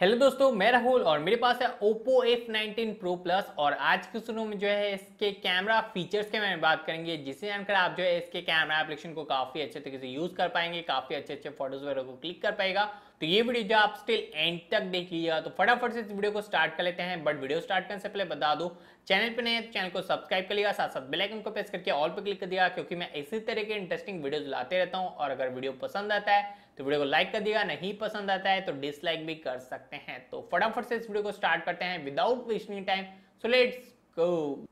hello दोस्तों मैं राहुल और मेरे पास है Oppo F nineteen pro plus और आज के सुनो में जो है इसके कैमरा फीचर्स के बारे में बात करेंगे जिसे जानकर आप जो है इसके कैमरा एप्लीकेशन को काफ़ी अच्छे तरीके से यूज़ कर पाएंगे काफ़ी अच्छे अच्छे फोटोज़ वगैरह को क्लिक कर पाएगा तो ये वीडियो जो आप स्टिल एंड तक देख लीजिएगा तो फटाफट से इस वीडियो को स्टार्ट कर लेते हैं बट वीडियो स्टार्ट करने से पहले बता दो चैनल पर नए चैनल तो को सब्सक्राइब कर लिया साथ साथ बेलाइकन को प्रेस करके ऑल पर क्लिक कर दिया क्योंकि मैं इसी तरह के इंटरेस्टिंग वीडियोज लाते रहता हूँ और अगर वीडियो पसंद आता है तो वीडियो को लाइक कर दिया नहीं पसंद आता है तो डिसलाइक भी कर सकते हैं तो फटाफट से इस वीडियो को स्टार्ट करते हैं without wasting time so let's so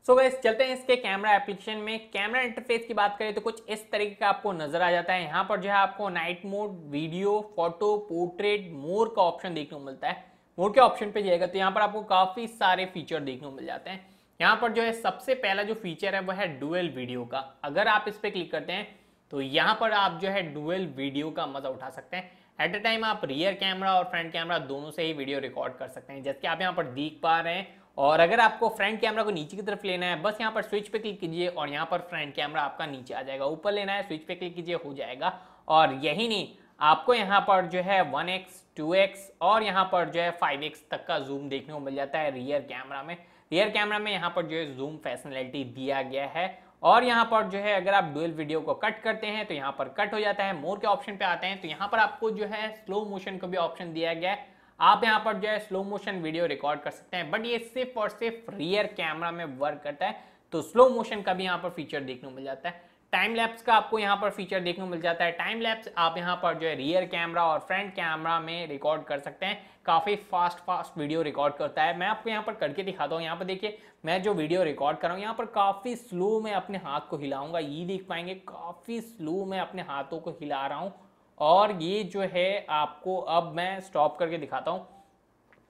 so चलते हैं इसके कैमरा एप्लीकेशन में कैमरा इंटरफेस की बात करें तो कुछ इस तरीके का आपको नजर आ जाता है यहाँ पर जो है आपको night mode video photo portrait more का ऑप्शन देखने को मिलता है मोर के ऑप्शन पे जाएगा तो यहाँ पर आपको काफी सारे फीचर देखने को मिल जाते हैं यहाँ पर जो है सबसे पहला जो फीचर है वह है डुअल वीडियो का अगर आप इस पर क्लिक करते हैं तो यहाँ पर आप जो है डुअल वीडियो का मजा उठा सकते हैं एट अ टाइम आप रियर कैमरा और फ्रंट कैमरा दोनों से ही वीडियो रिकॉर्ड कर सकते हैं जैसे कि आप यहाँ पर देख पा रहे हैं और अगर आपको फ्रंट कैमरा को नीचे की तरफ लेना है बस यहाँ पर स्विच पे क्लिक कीजिए और यहाँ पर फ्रंट कैमरा आपका नीचे आ जाएगा ऊपर लेना है स्विच पे क्लिक कीजिए हो जाएगा और यही नहीं आपको यहाँ पर जो है 1x, 2x और यहाँ पर जो है 5x तक का जूम देखने को मिल जाता है रियर कैमरा में रियर कैमरा में यहाँ पर जो है जूम फैसनलिटी दिया गया है और यहाँ पर जो है अगर आप डुअल वीडियो को कट करते हैं तो यहाँ पर कट हो जाता है मोर के ऑप्शन पे आते हैं तो यहाँ पर आपको जो है स्लो मोशन का भी ऑप्शन दिया गया है आप यहाँ पर जो है स्लो मोशन वीडियो रिकॉर्ड कर सकते हैं बट ये सिर्फ और सिर्फ रियर कैमरा में वर्क करता है तो स्लो मोशन का भी यहाँ पर फीचर देखने को मिल जाता है टाइम लैप्स का आपको यहाँ पर फीचर देखने को मिल जाता है टाइम लैप्स आप यहाँ पर जो है रियर कैमरा और फ्रंट कैमरा में रिकॉर्ड कर सकते हैं काफ़ी फास्ट फास्ट वीडियो रिकॉर्ड करता है मैं आपको यहाँ पर करके दिखाता हूँ यहाँ पर देखिए मैं जो वीडियो रिकॉर्ड कर रहा हूँ यहाँ पर काफ़ी स्लो में अपने हाथ को हिलाऊंगा ये देख पाएंगे काफ़ी स्लो में अपने हाथों को हिला रहा हूँ और ये जो है आपको अब मैं स्टॉप करके दिखाता हूँ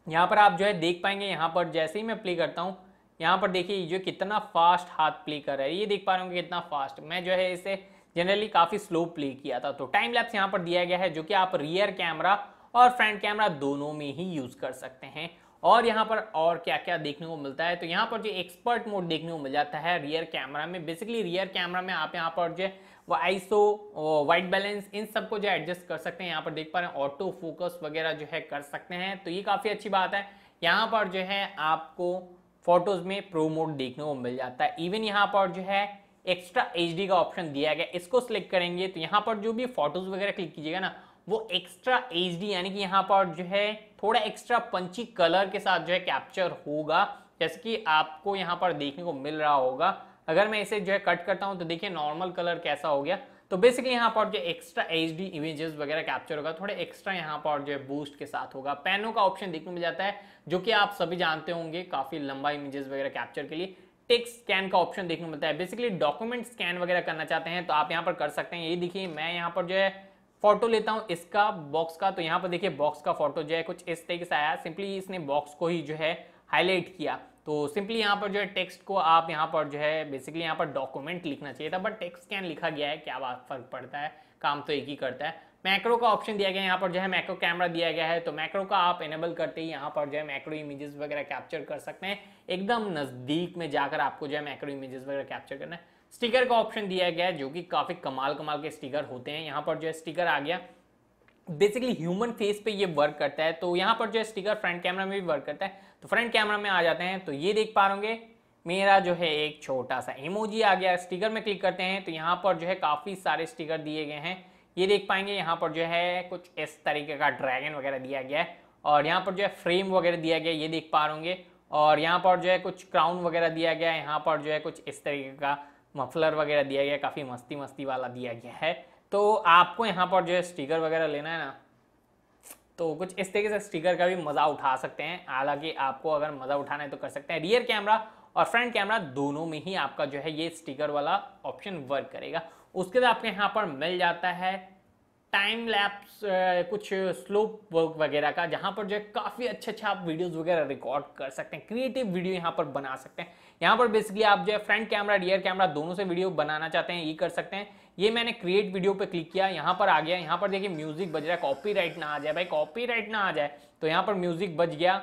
यहाँ पर आप जो है देख पाएंगे यहाँ पर जैसे ही मैं प्ले करता हूँ यहाँ पर देखिए जो कितना फास्ट हाथ प्ले कर रहा है ये देख पा रहे होंगे कितना फास्ट मैं जो है इसे जनरली काफ़ी स्लो प्ले किया था तो टाइम लैप्स यहाँ पर दिया गया है जो कि आप रियर कैमरा और फ्रंट कैमरा दोनों में ही यूज़ कर सकते हैं और यहाँ पर और क्या क्या देखने को मिलता है तो यहाँ पर जो एक्सपर्ट मोड देखने को मिल जाता है रियर कैमरा में बेसिकली रियर कैमरा में आप यहाँ पर जो है वो आईसो वाइट बैलेंस इन सब को जो एडजस्ट कर सकते हैं यहाँ पर देख पा रहे हैं ऑटो फोकस वगैरह जो है कर सकते हैं तो ये काफ़ी अच्छी बात है यहाँ पर जो है आपको फोटोज़ में प्रो मोड देखने को मिल जाता है इवन यहाँ पर जो है एक्स्ट्रा एच का ऑप्शन दिया गया इसको सिलेक्ट करेंगे तो यहाँ पर जो भी फोटोज़ वगैरह क्लिक कीजिएगा ना वो एक्स्ट्रा एच यानी कि यहाँ पर जो है थोड़ा एक्स्ट्रा पंची कलर के साथ जो है कैप्चर होगा जैसे कि आपको यहाँ पर देखने को मिल रहा होगा अगर मैं इसे जो है कट करता हूँ तो देखिए नॉर्मल कलर कैसा हो गया तो बेसिकली यहाँ पर जो एक्स्ट्रा एच डी इमेजेस वगैरह कैप्चर होगा थोड़े एक्स्ट्रा यहाँ पर जो है बूस्ट के साथ होगा पैनों का ऑप्शन देखने में जाता है जो कि आप सभी जानते होंगे काफ़ी लंबा इमेजेस वगैरह कैप्चर के लिए टेक्स स्कैन का ऑप्शन देखने को मिलता है बेसिकली डॉक्यूमेंट स्कैन वगैरह करना चाहते हैं तो आप यहाँ पर कर सकते हैं ये देखिए मैं यहाँ पर जो है फोटो लेता हूं इसका बॉक्स का तो यहाँ पर देखिए बॉक्स का फोटो जो है कुछ इस तरीके से आया सिंपली इसने बॉक्स को ही जो है हाईलाइट किया तो सिंपली यहाँ पर जो है टेक्स्ट को आप यहाँ पर जो है बेसिकली यहाँ पर डॉक्यूमेंट लिखना चाहिए था बट टेक्स्ट क्या लिखा गया है क्या बात फर्क पड़ता है काम तो एक ही करता है मैक्रो का ऑप्शन दिया गया है यहाँ पर जो है मैक्रो कैमरा दिया गया है तो मैक्रो का आप एनेबल करते ही यहाँ पर जो है मैक्रो इमेजेस वगैरह कैप्चर कर सकते हैं एकदम नज़दीक में जाकर आपको जो है मैक्रो इमेजेस वगैरह कैप्चर करना है स्टिकर का ऑप्शन दिया गया है जो कि काफ़ी कमाल कमाल के स्टिकर होते हैं यहाँ पर जो है स्टिकर आ गया बेसिकली ह्यूमन फेस पे ये वर्क करता है तो यहाँ पर जो है स्टिकर फ्रंट कैमरा में भी वर्क करता है तो फ्रंट कैमरा में आ जाते हैं तो ये देख पा रहे मेरा जो है एक छोटा सा इमोजी आ गया स्टिकर में क्लिक करते हैं तो यहाँ पर जो है काफ़ी सारे स्टिकर दिए गए हैं ये देख पाएंगे यहाँ पर जो है कुछ इस तरीके का ड्रैगन वगैरह दिया गया है और यहाँ पर जो है फ्रेम वगैरह दिया गया ये देख पा रहे और यहाँ पर जो है कुछ क्राउन वगैरह दिया गया है यहाँ पर जो है कुछ इस तरीके का मफलर वगैरह दिया गया काफ़ी मस्ती मस्ती वाला दिया गया है तो आपको यहाँ पर जो है स्टिकर वगैरह लेना है ना तो कुछ इस तरीके से स्टिकर का भी मज़ा उठा सकते हैं हालांकि आपको अगर मज़ा उठाना है तो कर सकते हैं रियर कैमरा और फ्रंट कैमरा दोनों में ही आपका जो है ये स्टिकर वाला ऑप्शन वर्क करेगा उसके बाद आपके यहाँ पर मिल जाता है टाइम लैप्स कुछ स्लोप वर्क वगैरह का जहाँ पर जो है काफ़ी अच्छे अच्छे आप वीडियोस वगैरह रिकॉर्ड कर सकते हैं क्रिएटिव वीडियो यहाँ पर बना सकते हैं यहाँ पर बेसिकली आप जो है फ्रंट कैमरा रियर कैमरा दोनों से वीडियो बनाना चाहते हैं ये कर सकते हैं ये मैंने क्रिएट वीडियो पे क्लिक किया यहाँ पर आ गया यहाँ पर देखिए म्यूजिक बज रहा है राइट ना आ जाए भाई राइट ना आ जाए तो यहाँ पर म्यूजिक बज गया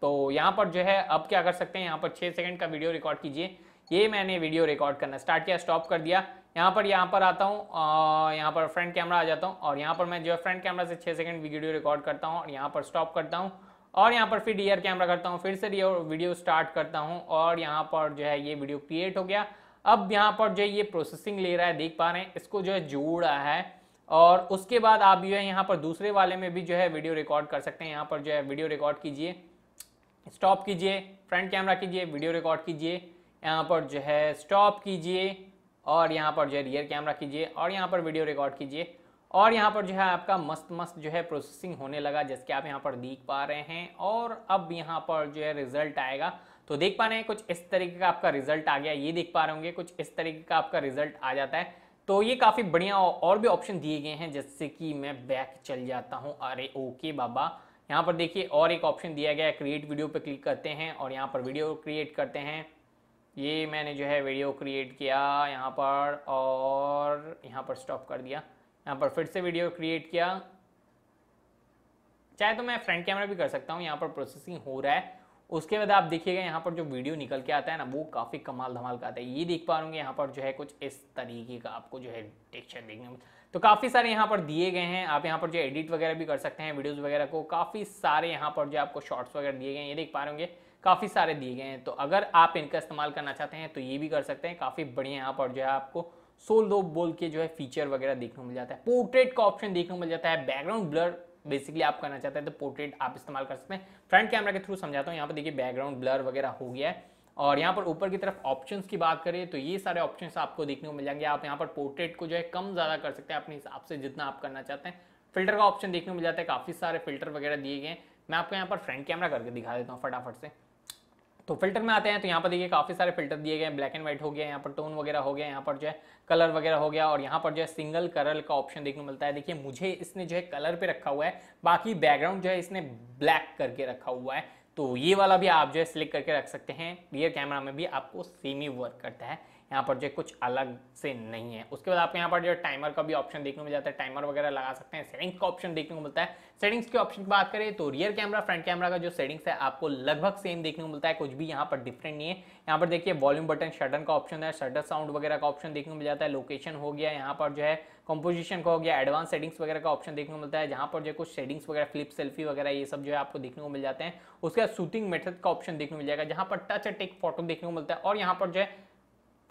तो यहाँ पर जो है अब क्या कर सकते हैं यहाँ पर छः सेकंड का वीडियो रिकॉर्ड कीजिए ये मैंने वीडियो रिकॉर्ड करना स्टार्ट किया स्टॉप कर दिया यहाँ पर यहाँ पर आता हूँ यहाँ पर फ्रंट कैमरा आ जाता हूँ और यहाँ पर मैं जो है फ्रंट कैमरा से छः सेकंड वीडियो रिकॉर्ड करता हूँ और यहाँ पर स्टॉप करता हूँ और यहाँ पर फिर डीयर कैमरा करता हूँ फिर से वीडियो स्टार्ट करता हूँ और यहाँ पर जो है ये वीडियो क्रिएट हो गया अब यहाँ पर जो है ये प्रोसेसिंग ले रहा है देख पा रहे हैं इसको जो है जोड़ रहा है और उसके बाद आप जो है यहाँ पर दूसरे वाले में भी जो है वीडियो रिकॉर्ड कर सकते हैं यहाँ पर जो है वीडियो रिकॉर्ड कीजिए स्टॉप कीजिए फ्रंट कैमरा कीजिए वीडियो रिकॉर्ड कीजिए यहाँ पर जो है स्टॉप कीजिए और यहाँ पर जो है रियर कैमरा कीजिए और यहाँ पर वीडियो रिकॉर्ड कीजिए और यहाँ पर जो है आपका मस्त मस्त जो है प्रोसेसिंग होने लगा जैसे कि आप यहाँ पर देख पा रहे हैं और अब यहाँ पर जो है रिजल्ट आएगा तो देख पा रहे हैं कुछ इस तरीके का आपका रिजल्ट आ गया ये देख पा रहे होंगे कुछ इस तरीके का आपका रिजल्ट आ जाता है तो ये काफ़ी बढ़िया और भी ऑप्शन दिए गए हैं जैसे कि मैं बैक चल जाता हूँ अरे ओके बाबा यहाँ पर देखिए और एक ऑप्शन दिया गया है क्रिएट वीडियो पर क्लिक करते हैं और यहाँ पर वीडियो क्रिएट करते हैं ये मैंने जो है वीडियो क्रिएट किया यहाँ पर और यहाँ पर स्टॉप कर दिया यहाँ पर फिर से वीडियो क्रिएट किया चाहे तो मैं फ्रंट कैमरा भी कर सकता हूँ यहाँ पर प्रोसेसिंग हो रहा है उसके बाद आप देखिएगा यहाँ पर जो वीडियो निकल के आता है ना वो काफ़ी कमाल धमाल का आता है ये देख पा रहे यहाँ पर जो है कुछ इस तरीके का आपको जो है टेक्चर देखने में तो काफ़ी सारे यहाँ पर दिए गए हैं आप यहाँ पर जो एडिट वगैरह भी कर सकते हैं वीडियोज़ वगैरह को काफ़ी सारे यहाँ पर जो आपको शॉर्ट्स वगैरह दिए गए हैं ये देख पा रहे काफ़ी सारे दिए गए हैं तो अगर आप इनका इस्तेमाल करना चाहते हैं तो ये भी कर सकते हैं काफ़ी बढ़िया यहाँ पर जो है आपको सोल दो बोल के जो है फीचर वगैरह देखने को मिल जाता है पोर्ट्रेट का ऑप्शन देखने को मिल जाता है बैकग्राउंड ब्लर बेसिकली आप करना चाहते हैं तो पोर्ट्रेट आप इस्तेमाल कर सकते हैं फ्रंट कैमरा के थ्रू समझाता हूँ यहाँ पर देखिए बैकग्राउंड ब्लर वगैरह हो गया है और यहाँ पर ऊपर की तरफ ऑप्शन की बात करें तो ये सारे ऑप्शन आपको देखने को मिल जाएंगे आप यहाँ पर पोर्ट्रेट को जो है कम ज़्यादा कर सकते हैं अपने हिसाब से जितना आप करना चाहते हैं फिल्टर का ऑप्शन देखने को मिल जाता है काफ़ी सारे फिल्टर वगैरह दिए गए हैं मैं आपको यहाँ पर फ्रंट कैमरा करके दिखा देता हूँ फटाफट से तो फिल्टर में आते हैं तो यहाँ पर देखिए काफ़ी सारे फिल्टर दिए गए हैं ब्लैक एंड व्हाइट हो गया यहाँ पर टोन वगैरह हो गया यहाँ पर जो है कलर वगैरह हो गया और यहाँ पर जो है सिंगल कलर का ऑप्शन देखने को मिलता है देखिए मुझे इसने जो है कलर पे रखा हुआ है बाकी बैकग्राउंड जो है इसने ब्लैक करके रखा हुआ है तो ये वाला भी आप जो है सिलेक्ट करके रख सकते हैं रियर कैमरा में भी आपको सेम ही वर्क करता है यहाँ पर जो कुछ अलग से नहीं है उसके बाद आपको यहाँ पर जो टाइमर का भी ऑप्शन देखने को मिल जाता है टाइमर वगैरह लगा सकते हैं सेटिंग्स का ऑप्शन देखने को मिलता है सेटिंग्स के ऑप्शन की बात करें तो रियर कैमरा फ्रंट कैमरा का जो सेटिंग्स है आपको लगभग सेम देखने को मिलता है कुछ भी यहाँ पर डिफरेंट नहीं है यहाँ पर देखिए वॉल्यूम बटन शटन का ऑप्शन है शटर साउंड वगैरह का ऑप्शन देखने को मिल जाता है लोकेशन हो गया यहाँ पर जो है कंपोजिशन का हो गया एडवांस सेटिंग्स वगैरह का ऑप्शन देखने को मिलता है जहाँ पर जो कुछ सेटिंग्स वगैरह फ्लिप सेल्फी वगैरह ये सब जो है आपको देखने को मिल जाते हैं उसके बाद शूटिंग मेथड का ऑप्शन देखने को मिल जाएगा जहाँ पर टच एंड टेक फोटो देखने को मिलता है और यहाँ पर जो है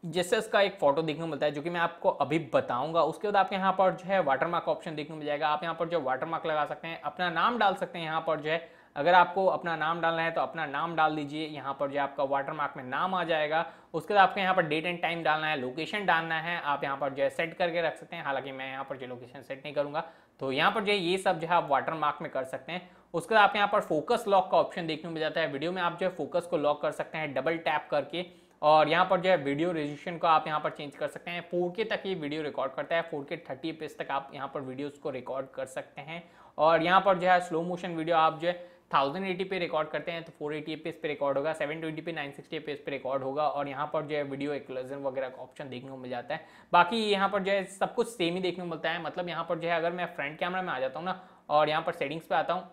जैसे उसका एक फोटो देखने को मिलता है जो कि मैं आपको अभी बताऊंगा उसके बाद आपके यहाँ पर जो है वाटरमार्क ऑप्शन देखने को मिल जाएगा आप यहाँ पर जो वाटरमार्क लगा सकते हैं अपना नाम डाल सकते हैं यहाँ पर जो है अगर आपको अपना नाम डालना है तो अपना नाम डाल दीजिए यहाँ पर जो आपका वाटरमार्क में नाम आ जाएगा उसके बाद आपको यहाँ पर डेट एंड टाइम डालना है लोकेशन डालना है आप यहाँ पर जो है सेट करके रख सकते हैं हालांकि मैं यहाँ पर जो लोकेशन सेट नहीं करूँगा तो यहाँ पर जो है ये सब जो है आप मार्क में कर सकते हैं उसके बाद आपके यहाँ पर फोकस लॉक का ऑप्शन देखने को मिल जाता है वीडियो में आप जो है फोकस को लॉक कर सकते हैं डबल टैप करके और यहाँ पर जो है वीडियो रेजोल्यूशन को आप यहाँ पर चेंज कर सकते हैं फोर तक ये वीडियो रिकॉर्ड करता है फोर के थर्टी पेज तक आप यहाँ पर वीडियोज़ को रिकॉर्ड कर सकते हैं और यहाँ पर जो है स्लो मोशन वीडियो आप जो है थाउजेंड एटी पे रिकॉर्ड करते हैं तो फोर एटी पे रिकॉर्ड होगा सेवन ट्वेंटी पे नाइन सिक्सटी पे रिकॉर्ड होगा और यहाँ पर जो है वीडियो एक्लजन वगैरह का ऑप्शन देखने को मिल जाता है बाकी यहाँ पर जो है सब कुछ सेम ही देखने को मिलता है मतलब यहाँ पर जो है अगर मैं फ्रंट कैमरा में आ जाता हूँ ना और यहाँ पर सेटिंग्स पे आता हूँ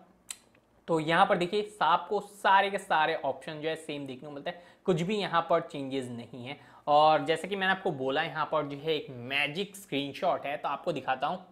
तो यहाँ पर देखिए सांप को सारे के सारे ऑप्शन जो है सेम देखने को मिलता है कुछ भी यहाँ पर चेंजेस नहीं है और जैसे कि मैंने आपको बोला यहाँ पर जो है एक मैजिक स्क्रीनशॉट है तो आपको दिखाता हूँ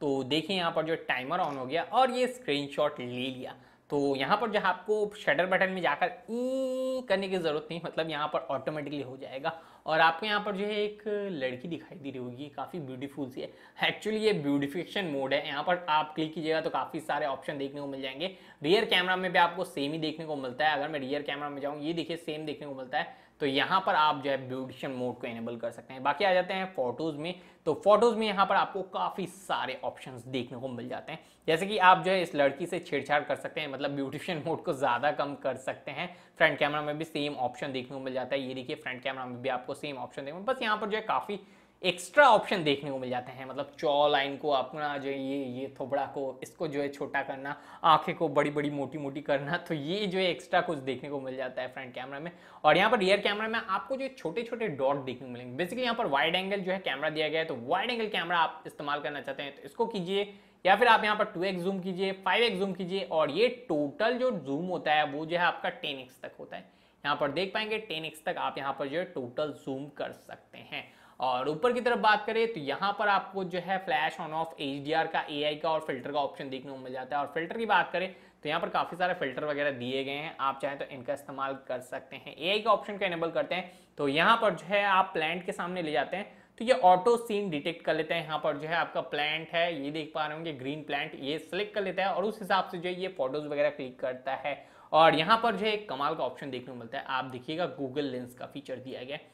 तो देखिए यहाँ पर जो टाइमर ऑन हो गया और ये स्क्रीनशॉट ले लिया तो यहाँ पर जो आपको शटर बटन में जाकर ई करने की ज़रूरत नहीं मतलब यहाँ पर ऑटोमेटिकली हो जाएगा और आपको यहाँ पर जो है एक लड़की दिखाई दे रही होगी काफ़ी ब्यूटीफुल सी है एक्चुअली ये ब्यूटिफिकेशन मोड है यहाँ पर आप क्लिक कीजिएगा तो काफ़ी सारे ऑप्शन देखने को मिल जाएंगे रियर कैमरा में भी आपको सेम ही देखने को मिलता है अगर मैं रियर कैमरा में जाऊँ ये देखिए सेम देखने को मिलता है तो यहाँ पर आप जो है ब्यूटिशियन मोड को एनेबल कर सकते हैं बाकी आ जाते हैं फोटोज़ में तो फोटोज़ में यहाँ पर आपको काफ़ी सारे ऑप्शंस देखने को मिल जाते हैं जैसे कि आप जो है इस लड़की से छेड़छाड़ कर सकते हैं मतलब ब्यूटिशियन मोड को ज़्यादा कम कर सकते हैं फ्रंट कैमरा में भी सेम ऑप्शन देखने को मिल जाता है ये देखिए फ्रंट कैमरा में भी आपको सेम ऑप्शन देखने बस यहाँ पर जो है काफ़ी एक्स्ट्रा ऑप्शन देखने को मिल जाते हैं मतलब चौ लाइन को अपना जो ये ये थोबड़ा को इसको जो है छोटा करना आंखें को बड़ी बड़ी मोटी मोटी करना तो ये जो है एक्स्ट्रा कुछ देखने को मिल जाता है फ्रंट कैमरा में और यहाँ पर रियर कैमरा में आपको जो छोटे छोटे डॉट देखने को मिलेंगे बेसिकली यहाँ पर वाइड एंगल जो है कैमरा दिया गया है तो वाइड एंगल कैमरा आप इस्तेमाल करना चाहते हैं तो इसको कीजिए या फिर आप यहाँ पर टू जूम कीजिए फाइव जूम कीजिए और ये टोटल जो जूम होता है वो जो है आपका टेन तक होता है यहाँ पर देख पाएंगे टेन तक आप यहाँ पर जो है टोटल जूम कर सकते हैं और ऊपर की तरफ बात करें तो यहाँ पर आपको जो है फ्लैश ऑन ऑफ एच का ए का और फिल्टर का ऑप्शन देखने को मिल जाता है और फिल्टर की बात करें तो यहाँ पर काफ़ी सारे फिल्टर वगैरह दिए गए हैं आप चाहें तो इनका इस्तेमाल कर सकते हैं ए का ऑप्शन का इनेबल करते हैं तो यहाँ पर जो है आप प्लांट के सामने ले जाते हैं तो ये ऑटो सीन डिटेक्ट कर लेते हैं यहाँ पर जो है आपका प्लांट है ये देख पा रहे होंगे ग्रीन प्लांट ये सिलेक्ट कर लेता है और उस हिसाब से जो है ये फोटोज वगैरह क्लिक करता है और यहाँ पर जो है एक कमाल का ऑप्शन देखने को मिलता है आप देखिएगा गूगल लेंस का फीचर दिया गया है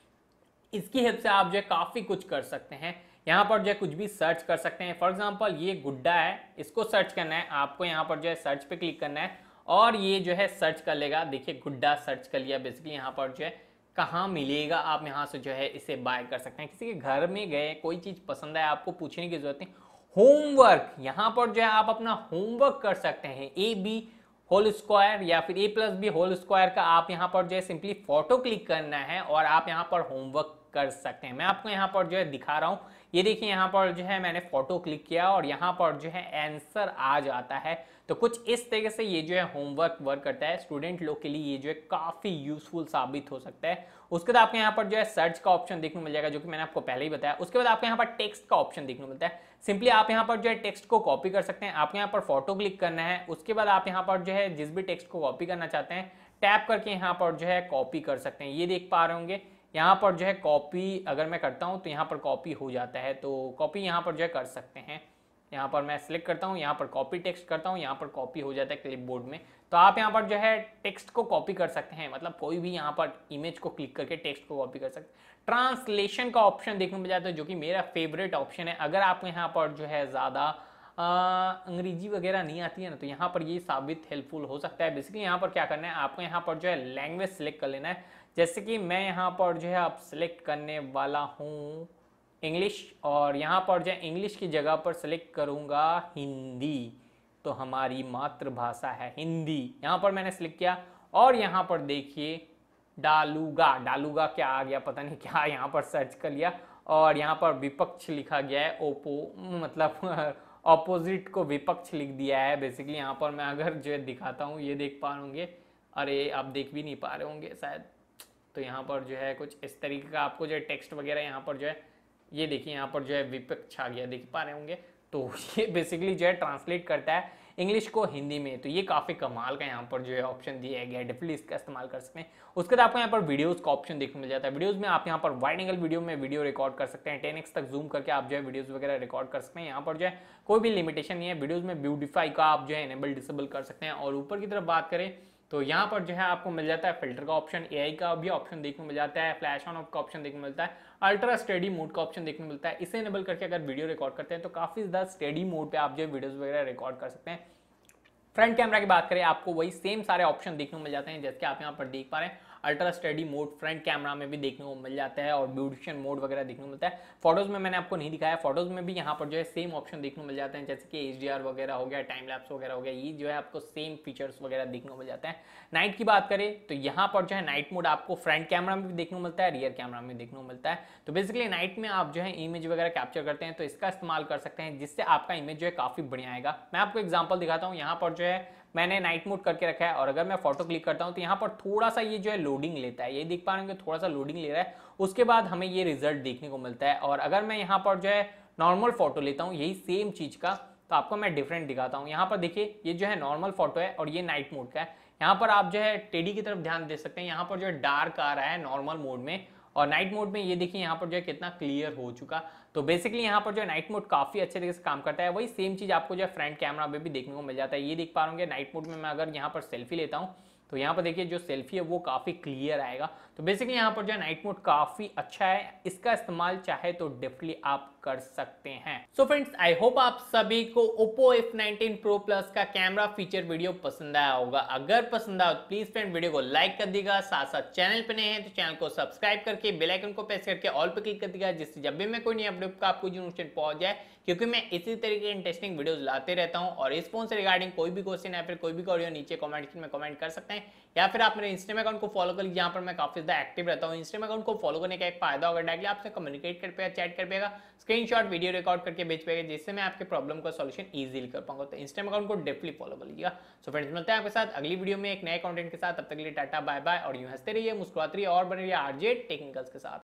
इसकी हेल्प से आप जो है काफ़ी कुछ कर सकते हैं यहाँ पर जो है कुछ भी सर्च कर सकते हैं फॉर एग्जाम्पल ये गुड्डा है इसको सर्च करना है आपको यहाँ पर जो है सर्च पे क्लिक करना है और ये जो है सर्च कर लेगा देखिए गुड्डा सर्च कर लिया बेसिकली यहाँ पर जो है कहाँ मिलेगा आप यहाँ से जो है इसे बाय कर सकते हैं किसी के घर में गए कोई चीज़ पसंद आए आपको पूछने की जरूरत नहीं होमवर्क यहाँ पर जो है आप अपना होमवर्क कर सकते हैं ए बी होल स्क्वायर या फिर A plus B whole square का आप यहाँ पर जो है सिंपली फोटो क्लिक करना है और आप यहाँ पर होमवर्क कर सकते हैं मैं आपको यहाँ पर जो है दिखा रहा हूँ ये देखिए यहाँ पर जो है मैंने फोटो क्लिक किया और यहाँ पर जो है आंसर आ जाता है तो कुछ इस तरीके से ये जो है होमवर्क वर्क करता है स्टूडेंट लोग के लिए ये जो है काफ़ी यूजफुल साबित हो सकता है उसके बाद आपको यहाँ पर जो है सर्च का ऑप्शन देखने मिल जाएगा जो कि मैंने आपको पहले ही बताया उसके बाद आपको यहाँ पर टेक्स्ट का ऑप्शन देखने मिलता है सिंपली आप यहाँ पर जो है टेक्स्ट को कॉपी कर सकते हैं आपको यहाँ पर फोटो क्लिक करना है उसके बाद आप यहाँ पर जो है जिस भी टेक्स्ट को कॉपी करना चाहते हैं टैप करके यहाँ पर जो है कॉपी कर सकते हैं ये देख पा रहे होंगे यहाँ पर जो है कॉपी अगर मैं करता हूँ तो यहाँ पर कॉपी हो जाता है तो कॉपी यहाँ पर जो है कर सकते हैं यहाँ पर मैं सिलेक्ट करता हूँ यहाँ पर कॉपी टेक्स्ट करता हूँ यहाँ पर कॉपी हो जाता है क्लिपबोर्ड में तो आप यहाँ पर जो है टेक्स्ट को कॉपी कर सकते हैं मतलब कोई भी यहाँ पर इमेज को क्लिक करके टेक्स्ट को कॉपी कर सकते हैं ट्रांसलेशन का ऑप्शन देखने में जाता है जो कि मेरा फेवरेट ऑप्शन है अगर आपको यहाँ पर जो है ज़्यादा अंग्रेजी वगैरह नहीं आती है ना तो यहाँ पर ये साबित हेल्पफुल हो सकता है बेसिकली यहाँ पर क्या करना है आपको यहाँ पर जो है लैंग्वेज सेलेक्ट कर लेना है जैसे कि मैं यहाँ पर जो है आप सेलेक्ट करने वाला हूँ इंग्लिश और यहाँ पर जो है इंग्लिश की जगह पर सेलेक्ट करूँगा हिंदी तो हमारी मातृभाषा है हिंदी यहाँ पर मैंने सेलेक्ट किया और यहाँ पर देखिए डालूगा डालूगा क्या आ गया पता नहीं क्या यहाँ पर सर्च कर लिया और यहाँ पर विपक्ष लिखा गया है ओपो मतलब ऑपोजिट को विपक्ष लिख दिया है बेसिकली यहाँ पर मैं अगर जो दिखाता हूँ ये देख पा होंगे अरे आप देख भी नहीं पा रहे होंगे शायद तो यहाँ पर जो है कुछ इस तरीके का आपको जो है टेक्स्ट वगैरह यहाँ पर जो है ये देखिए यहाँ पर जो है विपक्ष आ गया देख पा रहे होंगे तो ये बेसिकली जो है ट्रांसलेट करता है इंग्लिश को हिंदी में तो ये काफ़ी कमाल का यहाँ पर जो है ऑप्शन दिया गया है डेफिनेटली इसका इस्तेमाल कर सकते हैं उसके बाद आपको यहाँ पर वीडियोस का ऑप्शन देखने मिल जाता है वीडियोस में आप यहाँ पर वाइड एंगल वीडियो में वीडियो रिकॉर्ड कर सकते हैं टेन तक जूम करके आप जो है वीडियोस वगैरह रिकॉर्ड कर सकते हैं यहाँ पर जो है कोई भी लिमिटेशन नहीं है वीडियोज़ में ब्यूटीफाई का आप जो है इनेबल डिसेबल कर सकते हैं और ऊपर की तरफ बात करें तो यहाँ पर जो है आपको मिल जाता है फिल्टर का ऑप्शन ए का भी ऑप्शन देखने मिल जाता है फ्लैश ऑन ऑफ का ऑप्शन देखने मिलता है अल्ट्रा स्टडी मोड का ऑप्शन देखने मिलता है इसे इनेबल करके अगर वीडियो रिकॉर्ड करते हैं तो काफ़ी ज़्यादा स्टडी मोड पर आप जो है वगैरह रिकॉर्ड कर सकते हैं फ्रंट कैमरा की बात करें आपको वही सेम सारे ऑप्शन देखने को मिल जाते हैं जैसे आप यहाँ पर देख पा रहे हैं ultra steady mode front camera में भी देखने को मिल जाता है और ब्यूटिशियन मोड वगैरह देखने को मिलता है फोटोज़ में मैंने आपको नहीं दिखाया फोटोज़ में भी यहाँ पर जो है सेम ऑप्शन देखने को मिल जाते हैं जैसे कि एच वगैरह हो गया टाइम लैप्स वगैरह हो गया ये जो है आपको सेम फीचर्स वगैरह देखने को मिल जाते हैं नाइट की बात करें तो यहाँ पर जो है नाइट मोड आपको फ्रंट कैमरा में भी देखने को मिलता है रियर कैमरा में देखने को मिलता है तो बेसिकली नाइट में आप जो है इमेज वगैरह कैप्चर करते हैं तो इसका इस्तेमाल कर सकते हैं जिससे आपका इमेज जो है काफ़ी बढ़िया आएगा मैं आपको एग्जाम्पल दिखाता हूँ यहाँ पर जो है मैंने नाइट मोड करके रखा है और अगर मैं फोटो क्लिक करता हूँ तो यहाँ पर थोड़ा सा ये जो है लोडिंग लेता है ये देख पा रहे हैं थोड़ा सा लोडिंग ले रहा है उसके बाद हमें ये रिजल्ट देखने को मिलता है और अगर मैं यहाँ पर जो है नॉर्मल फोटो लेता हूँ यही सेम चीज़ का तो आपको मैं डिफरेंट दिखाता हूँ यहाँ पर देखिए ये जो है नॉर्मल फोटो है और ये नाइट मोड का है यहाँ पर आप जो है टेडी की तरफ ध्यान दे सकते हैं यहाँ पर जो है डार्क आ रहा है नॉर्मल मोड में और नाइट मोड में ये देखिए यहाँ पर जो है कितना क्लियर हो चुका तो बेसिकली यहाँ पर जो है नाइट मोड काफ़ी अच्छे तरीके से काम करता है वही सेम चीज़ आपको जो है फ्रंट कैमरा में भी देखने को मिल जाता है ये देख पा हूँ नाइट मोड में मैं अगर यहाँ पर सेल्फी लेता हूँ तो यहाँ पर देखिए जो सेल्फी है वो काफ़ी क्लियर आएगा तो बेसिकली यहाँ पर जो है नाइट मोड काफ़ी अच्छा है इसका इस्तेमाल चाहे तो डेफिनेटली आप कर सकते हैं सो फ्रेंड्स आई होप आप सभी को Oppo F nineteen pro plus का कैमरा फीचर वीडियो पसंद आया होगा अगर पसंद आया प्लीज फ्रेंड वीडियो को लाइक कर दीगा साथ साथ चैनल पर नए हैं तो चैनल को सब्सक्राइब करके बेलाइकन को प्रेस करके ऑल पर क्लिक कर दीगा जिससे जब भी मैं कोई नई अपडेट का आपको नोटिफिकेशन पहुंच जाए क्योंकि मैं इसी तरीके के इंटरेस्टिंग वीडियोज लाते रहता हूँ और इस फोन से रिगार्डिंग कोई भी क्वेश्चन या फिर कोई भी ऑडियो नीचे कॉमेंट में कॉमेंट कर सकते हैं या फिर आप मेरे इंस्टाग्राम अकाउंट को फॉलो कर यहाँ पर मैं काफी ज्यादा एक्टिव रहता हूँ इंस्टाग्राम अकाउंट को फॉलो करने का एक फायदा होगा डायरेक्टली आपसे कम्युनिकेट कर पाएगा चैट कर पाएगा स्क्रीनशॉट वीडियो रिकॉर्ड करके भेज पाएगा जिससे मैं आपके प्रॉब्लम का सोल्यूशन ईजिली कर पाऊंगा तो इंस्टाग्राम अकाउंट को डेफली फॉलो कर लीजिएगा सो फ्रेंड्स मिलते हैं आपके साथ अगली वीडियो में एक नए कॉन्टेंट के साथ तब तक के लिए टाटा बाय बाय और यू हंसते रहिए मुस्कुराते रहिए और बने रहिए आरजे टेक्निकल्स के साथ